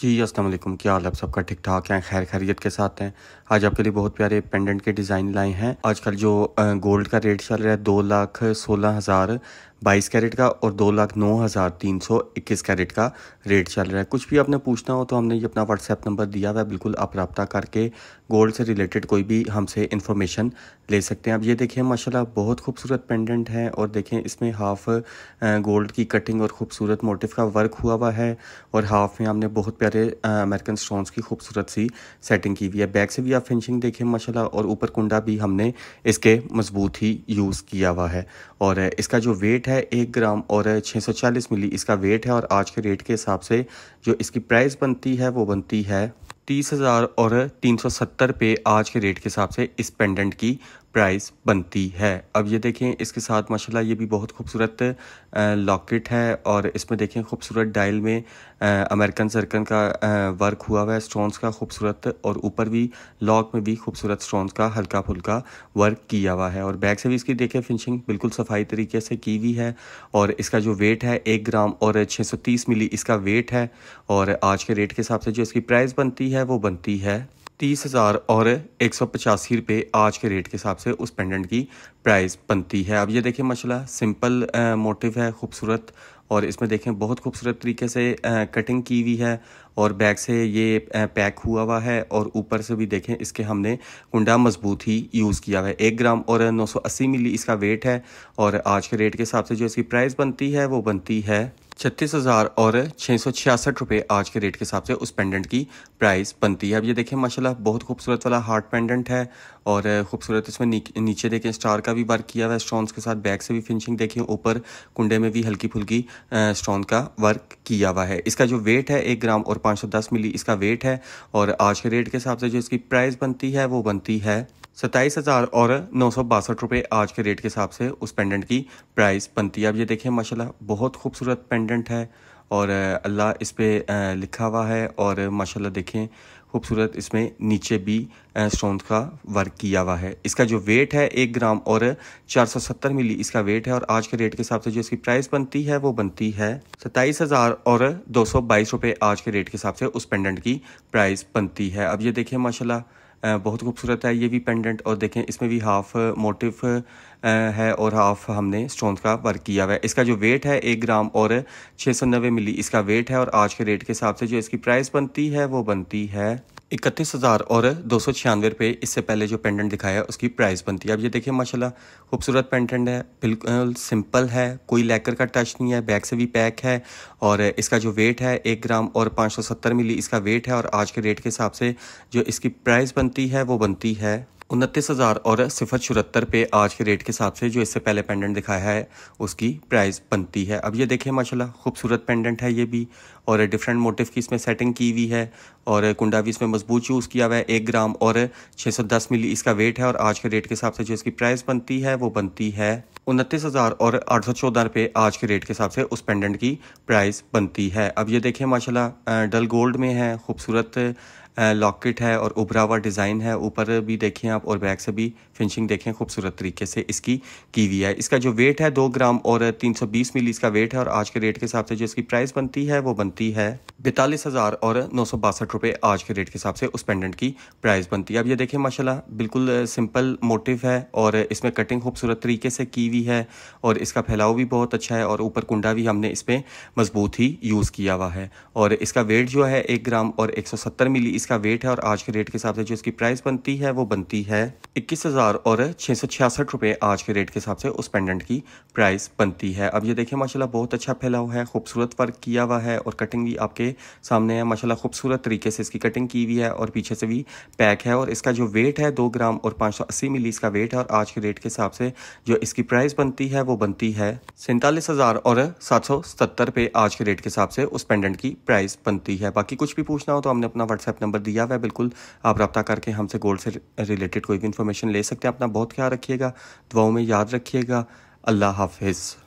जी वालेकुम क्या हाल आप सबका ठीक ठाक हैं खैर खैरियत के साथ हैं आज आपके लिए बहुत प्यारे पेंडेंट के डिज़ाइन लाए हैं आजकल जो गोल्ड का रेट चल रहा है दो लाख सोलह हज़ार बाईस कैरेट का और दो लाख नौ हज़ार तीन सौ इक्कीस कैरेट का रेट चल रहा है कुछ भी आपने पूछना हो तो हमने ये अपना व्हाट्सएप नंबर दिया हुआ है बिल्कुल आप रबता करके गोल्ड से रिलेटेड कोई भी हमसे इन्फॉर्मेशन ले सकते हैं आप ये देखें माशाल्लाह बहुत खूबसूरत पेंडेंट है और देखें इसमें हाफ़ गोल्ड की कटिंग और खूबसूरत मोटिव का वर्क हुआ हुआ है और हाफ़ में हमने बहुत प्यारे अमेरिकन स्टोन्स की खूबसूरत सी सेटिंग की हुई है बैक से भी आप फिनिशिंग देखें माशा और ऊपर कुंडा भी हमने इसके मजबूत ही यूज़ किया हुआ है और इसका जो वेट वेट है एक ग्राम और 640 मिली इसका वेट है और आज के रेट के हिसाब से जो इसकी प्राइस बनती है वो बनती है तीस हज़ार और तीन सौ सत्तर पे आज के रेट के हिसाब से इस पेंडेंट की प्राइस बनती है अब ये देखें इसके साथ माशाल्लाह ये भी बहुत खूबसूरत लॉकेट है और इसमें देखें खूबसूरत डायल में अमेरिकन सर्कन का वर्क हुआ हुआ है स्टोन्स का खूबसूरत और ऊपर भी लॉक में भी खूबसूरत स्टोन्स का हल्का फुल्का वर्क किया हुआ है और बैक से भी इसकी देखें फिनिशिंग बिल्कुल सफाई तरीके से की हुई है और इसका जो वेट है एक ग्राम और छः मिली इसका वेट है और आज के रेट के हिसाब से जो इसकी प्राइस बनती है वो बनती है तीस हज़ार और एक सौ पचासी रुपये आज के रेट के हिसाब से उस पेंडेंट की प्राइस बनती है अब ये देखें मछला सिंपल मोटिव है खूबसूरत और इसमें देखें बहुत खूबसूरत तरीके से आ, कटिंग की हुई है और बैक से ये आ, पैक हुआ हुआ है और ऊपर से भी देखें इसके हमने कुंडा मजबूत ही यूज़ किया हुआ है एक ग्राम और 980 मिली इसका वेट है और आज के रेट के हिसाब से जो इसकी प्राइस बनती है वो बनती है छत्तीस हज़ार और छः सौ छियासठ रुपये आज के रेट के हिसाब से उस पेंडेंट की प्राइस बनती है अब ये देखें माशाल्लाह बहुत खूबसूरत वाला हार्ट पेंडेंट है और खूबसूरत इसमें नी, नीचे देखें स्टार का भी वर्क किया हुआ है स्टोन्स के साथ बैक से भी फिनिशिंग देखें ऊपर कुंडे में भी हल्की फुल्की स्टोन का वर्क किया हुआ है इसका जो वेट है एक ग्राम और पाँच मिली इसका वेट है और आज के रेट के हिसाब से जो इसकी प्राइस बनती है वो बनती है सत्ताईस हज़ार और नौ सौ बासठ रुपये आज के रेट के हिसाब से उस पेंडेंट की प्राइस बनती है अब ये देखें माशाल्लाह बहुत खूबसूरत पेंडेंट है और अल्लाह इस पर लिखा हुआ है और माशाल्लाह देखें खूबसूरत इसमें नीचे भी स्टोन का वर्क किया हुआ है इसका जो वेट है एक ग्राम और 470 मिली इसका वेट है और आज के रेट के हिसाब से जो इसकी प्राइस बनती है वो बनती है सत्ताईस हज़ार और दो सौ बाईस रुपये आज के रेट के हिसाब से उस पेंडेंट की प्राइस बनती है अब ये देखें माशाल्लाह बहुत खूबसूरत है ये भी पेंडेंट और देखें इसमें भी हाफ मोटिव है और हाफ हमने स्टोन का वर्क किया हुआ है इसका जो वेट है एक ग्राम और छः सौ नब्बे मिली इसका वेट है और आज के रेट के हिसाब से जो इसकी प्राइस बनती है वो बनती है इकतीस हज़ार और दो सौ छियानवे रुपये इससे पहले जो पेंडेंट दिखाया है उसकी प्राइस बनती है अब ये देखिए माशाल्लाह खूबसूरत पेंडेंट है बिल्कुल सिंपल है कोई लेकर का टच नहीं है बैक से भी पैक है और इसका जो वेट है एक ग्राम और पाँच सौ सत्तर मिली इसका वेट है और आज के रेट के हिसाब से जो इसकी प्राइस बनती है वो बनती है उनतीस हज़ार और सिफर चुहत्तर पे आज के रेट के हिसाब से जो इससे पहले पेंडेंट दिखाया है उसकी प्राइस बनती है अब ये देखें माशाल्लाह खूबसूरत पेंडेंट है ये भी और डिफरेंट मोटिव की इसमें सेटिंग की हुई है और कुंडा भी इसमें मजबूत चूज़ किया हुआ है एक ग्राम और 610 मिली इसका वेट है और आज के रेट के हिसाब से जो इसकी प्राइस बनती है वो बनती है उनतीस हज़ार और आठ सौ चौदह रुपये आज के रेट के हिसाब से उस पेंडेंट की प्राइस बनती है अब ये देखें माशाल्लाह डल गोल्ड में है खूबसूरत लॉकेट है और उभरा हुआ डिज़ाइन है ऊपर भी देखें आप और बैक से भी फिनिशिंग देखें खूबसूरत तरीके से इसकी की हुई है इसका जो वेट है दो ग्राम और तीन सौ बीस मिली इसका वेट है और आज के रेट के हिसाब से जो इसकी प्राइस बनती है वो बनती है बैतालीस हज़ार और नौ सौ बासठ रुपये आज के रेट के हिसाब से उस पेंडेंट की प्राइस बनती है अब ये देखें माशाल्लाह बिल्कुल सिंपल मोटिव है और इसमें कटिंग खूबसूरत तरीके से की हुई है और इसका फैलाव भी बहुत अच्छा है और ऊपर कुंडा भी हमने इस पर मजबूत ही यूज़ किया हुआ है और इसका वेट जो है एक ग्राम और एक सौ सत्तर मिली इसका वेट है और आज के रेट के हिसाब से जो इसकी प्राइस बनती है वो बनती है इक्कीस हज़ार और छः सौ छियासठ रुपये आज के रेट के हिसाब से उस पेंडेंट की प्राइस बनती है अब ये देखिए माशाल्लाह बहुत अच्छा हुआ है खूबसूरत वर्क किया हुआ है और कटिंग भी आपके सामने है माशाल्लाह खूबसूरत तरीके से इसकी कटिंग की हुई है और पीछे से भी पैक है और इसका जो वेट है दो ग्राम और पाँच सौ अस्सी मिली इसका वेट है और आज के रेट के हिसाब से जो इसकी प्राइस बनती है वो बनती है सैंतालीस हज़ार और सात सौ सत्तर पे आज के रेट के हिसाब से उस पेंडेंट की प्राइस बनती है बाकी कुछ भी पूछना हो तो हमने अपना व्हाट्सएप नंबर नंबर दिया हुआ है बिल्कुल आप रब्ता करके हमसे गोल्ड से रिलेटेड कोई भी इन्फॉर्मेशन ले सकते हैं अपना बहुत ख्याल रखिएगा दुआओं में याद रखिएगा अल्लाह हाफिज़